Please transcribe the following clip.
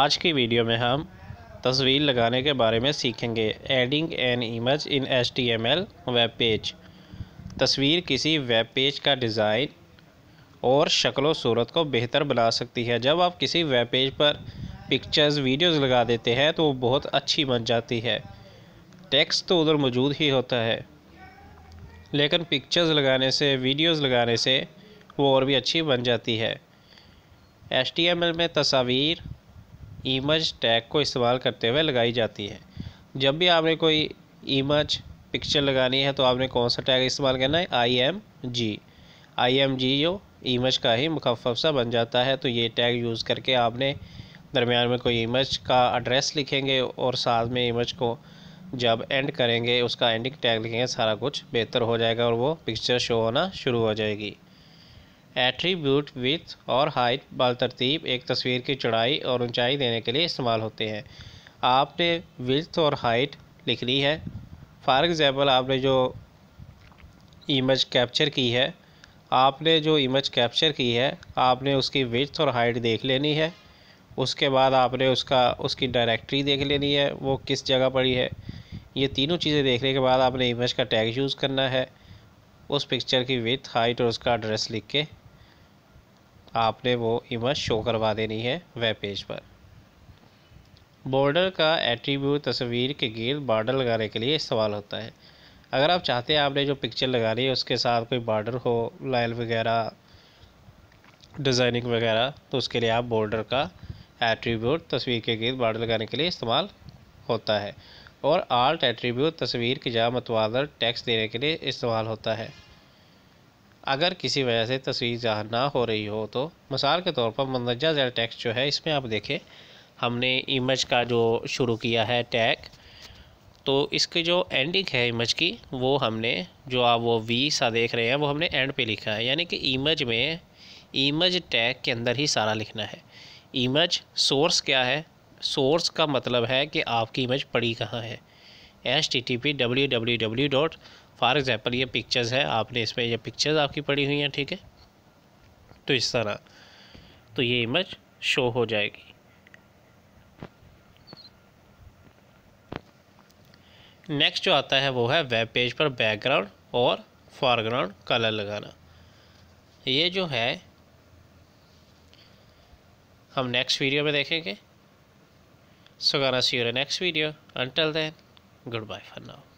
आज की वीडियो में हम तस्वीर लगाने के बारे में सीखेंगे adding an image in H T M L web page तस्वीर किसी वेब पेज का डिज़ाइन और शक्ल सूरत को बेहतर बना सकती है जब आप किसी वेब पेज पर पिक्चर्स वीडियोस लगा देते हैं तो वो बहुत अच्छी बन जाती है टेक्स्ट तो उधर मौजूद ही होता है लेकिन पिक्चर्स लगाने से वीडियोस लगाने से वो और भी अच्छी बन जाती है एच में तस्वीर इमेज टैग को इस्तेमाल करते हुए लगाई जाती है जब भी आपने कोई इमेज पिक्चर लगानी है तो आपने कौन सा टैग इस्तेमाल करना है I M G I M G जो इमेज का ही मुखफ़ सा बन जाता है तो ये टैग यूज़ करके आपने दरमियान में कोई इमेज का एड्रेस लिखेंगे और साथ में इमेज को जब एंड करेंगे उसका एंडिंग टैग लिखेंगे सारा कुछ बेहतर हो जाएगा और वो पिक्चर शो होना शुरू हो जाएगी एट्रीब्यूट विथ और हाइट बालतरतीब एक तस्वीर की चौड़ाई और ऊंचाई देने के लिए इस्तेमाल होते हैं आपने विथ और हाइट लिख ली है फॉर एग्ज़ाम्पल आपने जो इमेज कैप्चर की है आपने जो इमेज कैप्चर की है आपने उसकी विथ और हाइट देख लेनी है उसके बाद आपने उसका उसकी डायरेक्टरी देख लेनी है वो किस जगह पड़ी है ये तीनों चीज़ें देखने के बाद आपने इमेज का टैग यूज़ करना है उस पिक्चर की विथ हाइट और उसका एड्रेस लिख के आपने वो इमेज शो करवा देनी है वेब पेज पर बॉर्डर का एट्रीब्यूट तस्वीर के गिर्द बॉर्डर लगाने के लिए इस्तेमाल होता है अगर आप चाहते हैं आपने जो पिक्चर लगानी है उसके साथ कोई बॉर्डर हो लाइन वगैरह डिज़ाइनिंग वगैरह तो उसके लिए आप बॉर्डर का एट्रीब्यूट तस्वीर के गिर्द बॉर्डर लगाने के लिए इस्तेमाल होता है और आर्ट एट्रीब्यूट तस्वीर की जहाँ मतवादर टैक्स देने के लिए इस्तेमाल होता है अगर किसी वजह से तस्वीर ज़ाहिर ना हो रही हो तो मिसाल के तौर पर मंदरजा जैल टैक्स जो है इसमें आप देखें हमने इमेज का जो शुरू किया है टैग तो इसके जो एंडिंग है इमेज की वो हमने जो आप वो वी सा देख रहे हैं वो हमने एंड पे लिखा है यानी कि इमेज में इमेज टैग के अंदर ही सारा लिखना है इमेज सोर्स क्या है सोर्स का मतलब है कि आपकी इमेज पड़ी कहाँ है H T T P W W W dot for example ये पिक्चर्स है आपने इसमें ये पिक्चर्स आपकी पड़ी हुई हैं ठीक है तो इस तरह तो ये इमेज शो हो जाएगी नेक्स्ट जो आता है वो है वेब पेज पर बैकग्राउंड और फॉरग्राउंड कलर लगाना ये जो है हम नेक्स्ट वीडियो में देखेंगे so gonna see next video until then good bye for now